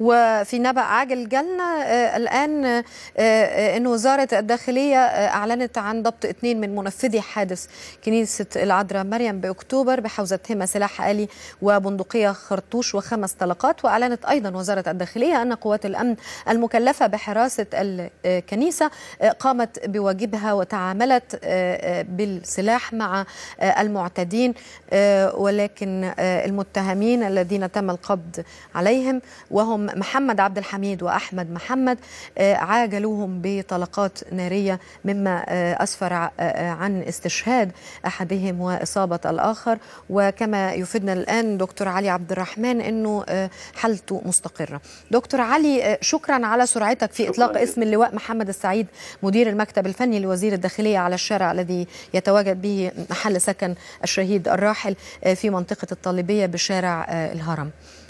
وفي نبأ عاجل جالنا آه، الآن آه، آه، أن وزارة الداخلية أعلنت عن ضبط اثنين من منفذي حادث كنيسة العذراء مريم بأكتوبر بحوزتهما سلاح آلي وبندقية خرطوش وخمس طلقات وأعلنت أيضا وزارة الداخلية أن قوات الأمن المكلفة بحراسة الكنيسة قامت بواجبها وتعاملت بالسلاح مع المعتدين ولكن المتهمين الذين تم القبض عليهم وهم محمد عبد الحميد وأحمد محمد آه، عاجلوهم بطلقات نارية مما آه، أسفر آه، عن استشهاد أحدهم وإصابة الآخر وكما يفيدنا الآن دكتور علي عبد الرحمن أنه حالته مستقرة دكتور علي شكرا على سرعتك في إطلاق اسم اللواء محمد السعيد مدير المكتب الفني لوزير الداخلية على الشارع الذي يتواجد به محل سكن الشهيد الراحل في منطقة الطالبية بشارع الهرم